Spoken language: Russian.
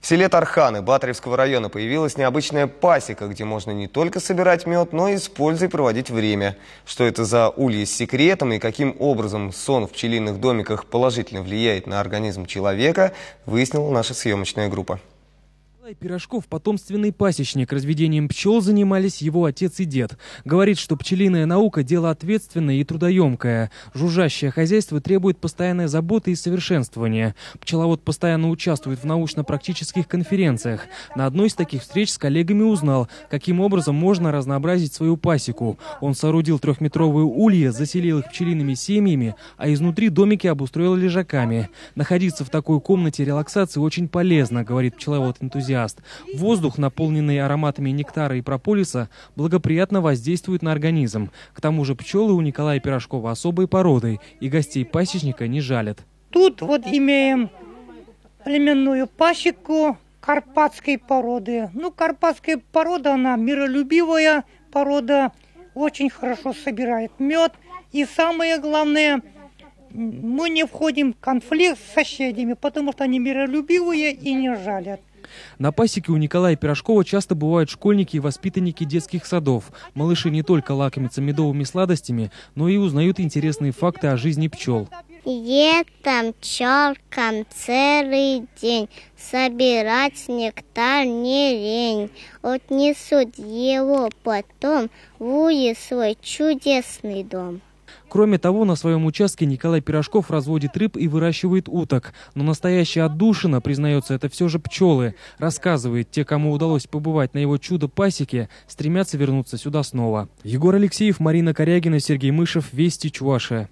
В селе Тарханы Батаревского района появилась необычная пасека, где можно не только собирать мед, но и с пользой проводить время. Что это за улье с секретом и каким образом сон в пчелиных домиках положительно влияет на организм человека, выяснила наша съемочная группа. Николай Пирожков, потомственный пасечник, разведением пчел занимались его отец и дед. Говорит, что пчелиная наука – дело ответственное и трудоемкое. Жужжащее хозяйство требует постоянной заботы и совершенствования. Пчеловод постоянно участвует в научно-практических конференциях. На одной из таких встреч с коллегами узнал, каким образом можно разнообразить свою пасеку. Он соорудил трехметровые улья, заселил их пчелиными семьями, а изнутри домики обустроил лежаками. Находиться в такой комнате релаксации очень полезно, говорит пчеловод-энтузиаст энтузиаст. Воздух, наполненный ароматами нектара и прополиса, благоприятно воздействует на организм. К тому же пчелы у Николая Пирожкова особой породы, и гостей пасечника не жалят. Тут вот имеем племенную пасеку карпатской породы. Ну, карпатская порода, она миролюбивая порода, очень хорошо собирает мед. И самое главное – мы не входим в конфликт с соседями, потому что они миролюбивые и не жалят. На пасеке у Николая Пирожкова часто бывают школьники и воспитанники детских садов. Малыши не только лакомятся медовыми сладостями, но и узнают интересные факты о жизни пчел. Летом пчелкам целый день собирать нектар не лень. Отнесут его потом в свой чудесный дом. Кроме того, на своем участке Николай Пирожков разводит рыб и выращивает уток. Но настоящая отдушина, признается, это все же пчелы. Рассказывает, те, кому удалось побывать на его чудо-пасеке, стремятся вернуться сюда снова. Егор Алексеев, Марина Корягина, Сергей Мышев, Вести, Чувашия.